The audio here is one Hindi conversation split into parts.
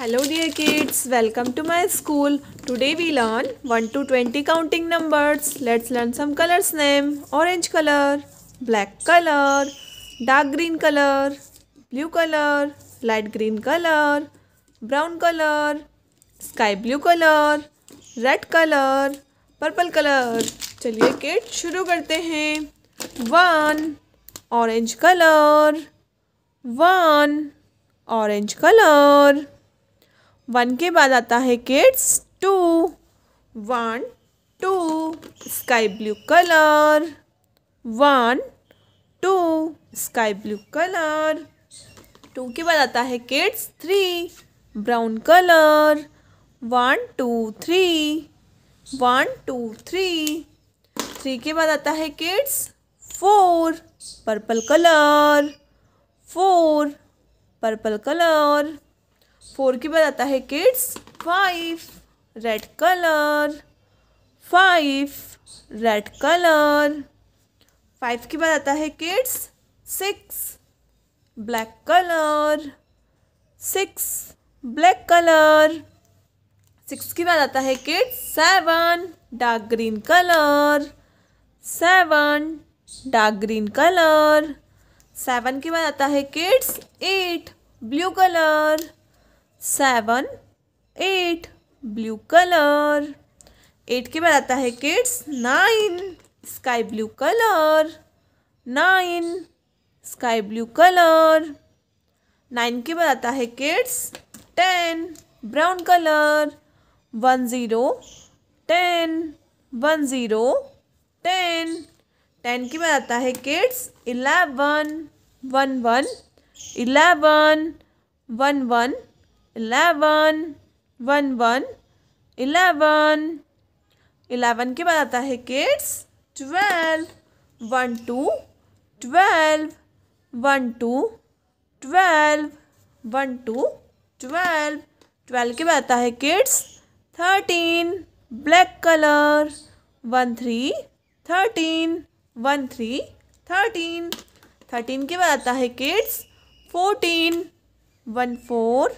Hello dear kids welcome to my school today we learn one two twenty counting numbers let's learn some colours name orange colour black colour dark green colour blue colour light green colour brown colour sky blue colour red colour purple colour चलिए किड्स शुरू करते हैं one orange colour one orange colour one के बाद आता है kids two one two sky blue colour one two sky blue colour to के बाद आता है kids three brown colour one two three one two three three के बाद आता है kids four purple colour four purple colour four के बाद आता है kids five red colour five red colour five के बाद आता है kids six black colour six black colour six के बाद आता है kids seven dark green colour seven dark green colour seven के बाद आता है kids at blue colour seven eight blue colour eight के बाद आता है kids nine sky blue colour nine sky blue colour nine के बाद आता है kids ten brown colour one zero ten one zero ten ten के बाद आता है kids eleven one one eleven one one eleven one one eleven eleven के बाद आता है kids twelve one two twelve one two twelve one two twelve twelve के बाद आता है kids thirteen black colour one three thirteen one three thirteen thirteen के बाद आता है kids fourteen one four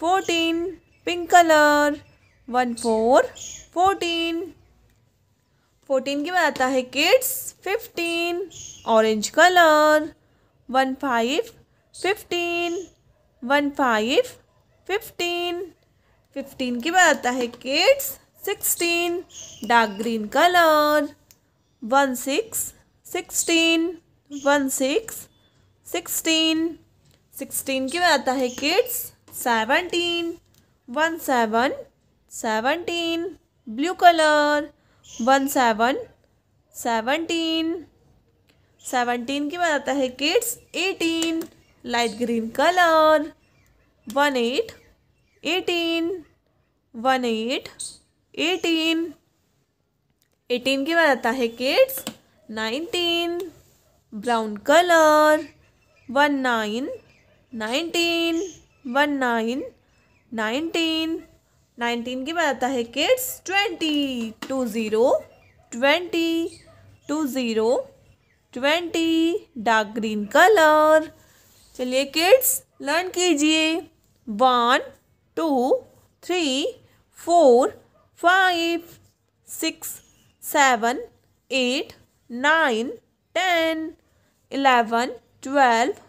fourteen pink colour one four fourteen fourteen के बाद आता है kids fifteen orange colour one five fifteen one five fifteen fifteen के बाद आता है kids sixteen dark green colour one six sixteen one six sixteen sixteen के बाद आता है kids seventeen one seven seventeen blue colour one seven seventeen seventeen के बाद आता है kids eighteen light green colour one eight eighteen one eight eighteen eighteen के बाद आता है kids nineteen brown colour one nine nineteen one nine nineteen nineteen के बाद आता है kids twenty two zero twenty two zero twenty dark green colour चलिए किड्स लर्न कीजिए one two three four five six seven eight nine ten eleven twelve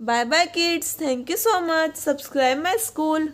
Bye bye kids. Thank you so much. Subscribe my school.